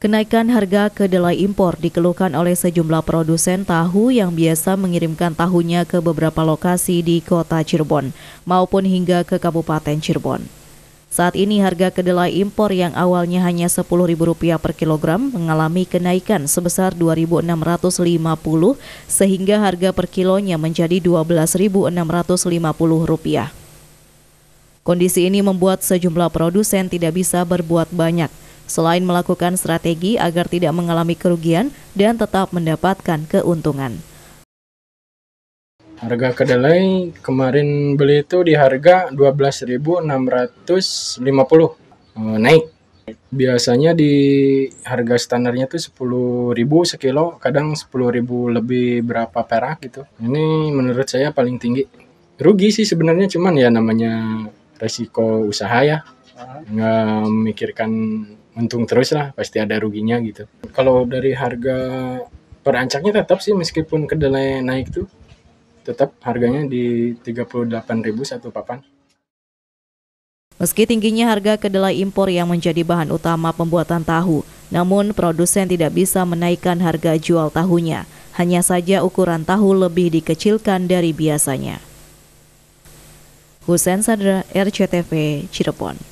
Kenaikan harga kedelai impor dikeluhkan oleh sejumlah produsen tahu yang biasa mengirimkan tahunya ke beberapa lokasi di kota Cirebon maupun hingga ke Kabupaten Cirebon. Saat ini harga kedelai impor yang awalnya hanya Rp10.000 per kilogram mengalami kenaikan sebesar rp 2.650 sehingga harga per kilonya menjadi Rp12.650. Kondisi ini membuat sejumlah produsen tidak bisa berbuat banyak – selain melakukan strategi agar tidak mengalami kerugian dan tetap mendapatkan keuntungan. Harga kedelai kemarin beli itu di harga 12.650 eh, naik. Biasanya di harga standarnya itu 10.000 sekilo, kadang 10.000 lebih berapa perak gitu. Ini menurut saya paling tinggi. Rugi sih sebenarnya cuman ya namanya resiko usaha ya nggak memikirkan untung terus lah pasti ada ruginya gitu kalau dari harga perancaknya tetap sih meskipun kedelai naik tuh tetap harganya di 38.000 satu papan Meski tingginya harga kedelai impor yang menjadi bahan utama pembuatan tahu, namun produsen tidak bisa menaikkan harga jual tahunya. Hanya saja ukuran tahu lebih dikecilkan dari biasanya. Husen Sadra, RCTV, Cirebon.